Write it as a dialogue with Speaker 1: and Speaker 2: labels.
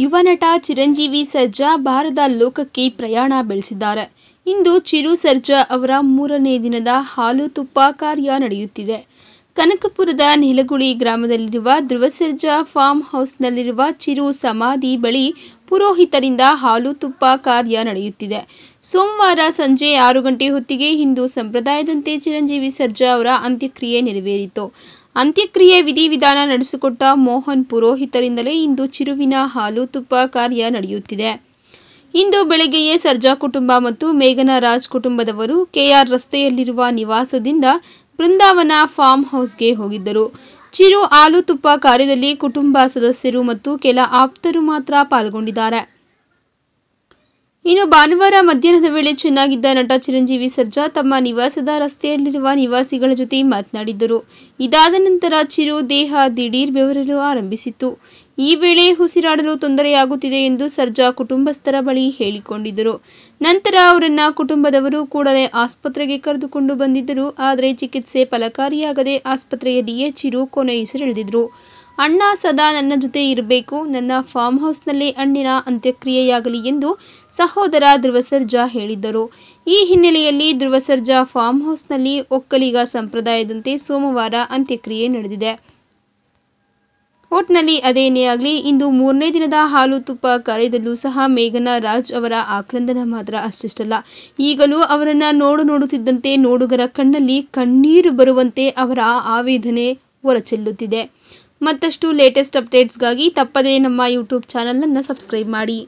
Speaker 1: ಯುವ ನಟ ಚಿರಂಜೀವಿ ಸರ್ಜಾ ಭಾರತ ಲೋಕಕ್ಕೆ ಪ್ರಯಾಣ ಬೆಳೆಸಿದ್ದಾರೆ ಇಂದು ಚಿರು ಸರ್ಜಾ ಅವರ ಮೂರನೇ ದಿನದ ಹಾಲು ತುಪ್ಪ ಕಾರ್ಯ ನಡೆಯುತ್ತಿದೆ ಕನಕಪುರದ ನಿಲಗುಳಿ ಗ್ರಾಮದಲ್ಲಿರುವ ಧ್ರುವ ಸರ್ಜಾ ಫಾರ್ಮ್ ಹೌಸ್ನಲ್ಲಿರುವ ಚಿರು ಸಮಾಧಿ ಬಳಿ ಪುರೋಹಿತರಿಂದ ಹಾಲು ತುಪ್ಪ ಕಾರ್ಯ ನಡೆಯುತ್ತಿದೆ ಸೋಮವಾರ ಸಂಜೆ ಆರು ಗಂಟೆ ಹೊತ್ತಿಗೆ ಹಿಂದೂ ಸಂಪ್ರದಾಯದಂತೆ ಚಿರಂಜೀವಿ ಸರ್ಜಾ ಅವರ ಅಂತ್ಯಕ್ರಿಯೆ ನೆರವೇರಿತು ಅಂತ್ಯಕ್ರಿಯೆ ವಿಧಿವಿಧಾನ ನಡೆಸಿಕೊಟ್ಟ ಮೋಹನ್ ಪುರೋಹಿತರಿಂದಲೇ ಇಂದು ಚಿರುವಿನ ಹಾಲು ತುಪ್ಪ ಕಾರ್ಯ ನಡೆಯುತ್ತಿದೆ ಇಂದು ಬೆಳಗ್ಗೆಯೇ ಸರ್ಜಾ ಕುಟುಂಬ ಮತ್ತು ಮೇಘನಾ ರಾಜ್ ಕುಟುಂಬದವರು ಕೆಆರ್ ರಸ್ತೆಯಲ್ಲಿರುವ ನಿವಾಸದಿಂದ ಬೃಂದಾವನ ಫಾರ್ಮ್ ಹೌಸ್ಗೆ ಹೋಗಿದ್ದರು ಚಿರು ಹಾಲು ತುಪ್ಪ ಕಾರ್ಯದಲ್ಲಿ ಕುಟುಂಬ ಸದಸ್ಯರು ಮತ್ತು ಕೆಲ ಆಪ್ತರು ಮಾತ್ರ ಪಾಲ್ಗೊಂಡಿದ್ದಾರೆ ಇನ್ನು ಭಾನುವಾರ ಮಧ್ಯಾಹ್ನದ ವೇಳೆ ಚೆನ್ನಾಗಿದ್ದ ನಟ ಚಿರಂಜೀವಿ ಸರ್ಜಾ ತಮ್ಮ ನಿವಾಸದ ರಸ್ತೆಯಲ್ಲಿರುವ ನಿವಾಸಿಗಳ ಜೊತೆ ಮಾತನಾಡಿದ್ದರು ಇದಾದ ನಂತರ ಚಿರು ದೇಹ ದಿಢೀರ್ ಬೆವರಲು ಆರಂಭಿಸಿತ್ತು ಈ ವೇಳೆ ಉಸಿರಾಡಲು ತೊಂದರೆಯಾಗುತ್ತಿದೆ ಎಂದು ಸರ್ಜಾ ಕುಟುಂಬಸ್ಥರ ಬಳಿ ಹೇಳಿಕೊಂಡಿದ್ದರು ನಂತರ ಅವರನ್ನ ಕುಟುಂಬದವರು ಕೂಡಲೇ ಆಸ್ಪತ್ರೆಗೆ ಕರೆದುಕೊಂಡು ಬಂದಿದ್ದರು ಆದರೆ ಚಿಕಿತ್ಸೆ ಫಲಕಾರಿಯಾಗದೆ ಆಸ್ಪತ್ರೆಯಲ್ಲಿಯೇ ಚಿರು ಕೊನೆಯುಸಿರೆಳೆದಿದ್ರು ಅಣ್ಣ ಸದಾ ನನ್ನ ಜೊತೆ ಇರಬೇಕು ನನ್ನ ಫಾರ್ಮ್ ಹೌಸ್ನಲ್ಲಿ ಅಣ್ಣಿನ ಅಂತ್ಯಕ್ರಿಯೆಯಾಗಲಿ ಎಂದು ಸಹೋದರ ಧ್ರುವ ಸರ್ಜಾ ಹೇಳಿದ್ದರು ಈ ಹಿನ್ನೆಲೆಯಲ್ಲಿ ಧ್ರುವ ಸರ್ಜಾ ಫಾರ್ಮ್ ಹೌಸ್ನಲ್ಲಿ ಒಕ್ಕಲಿಗ ಸಂಪ್ರದಾಯದಂತೆ ಸೋಮವಾರ ಅಂತ್ಯಕ್ರಿಯೆ ನಡೆದಿದೆ ಒಟ್ನಲ್ಲಿ ಅದೇನೇ ಆಗಲಿ ಇಂದು ಮೂರನೇ ದಿನದ ಹಾಲು ತುಪ್ಪ ಕಾರ್ಯದಲ್ಲೂ ಸಹ ಮೇಘನಾ ರಾಜ್ ಅವರ ಆಕ್ರಂದನ ಮಾತ್ರ ಅಷ್ಟಿಷ್ಟಲ್ಲ ಈಗಲೂ ಅವರನ್ನು ನೋಡು ನೋಡುತ್ತಿದ್ದಂತೆ ನೋಡುಗರ ಕಣ್ಣಲ್ಲಿ ಕಣ್ಣೀರು ಬರುವಂತೆ ಅವರ ಆವೇದನೆ ಹೊರಚೆಲ್ಲುತ್ತಿದೆ ಮತ್ತಷ್ಟು ಲೇಟೆಸ್ಟ್ ಅಪ್ಡೇಟ್ಸ್ಗಾಗಿ ತಪ್ಪದೇ ನಮ್ಮ ಯೂಟ್ಯೂಬ್ ಚಾನಲನ್ನು ಸಬ್ಸ್ಕ್ರೈಬ್ ಮಾಡಿ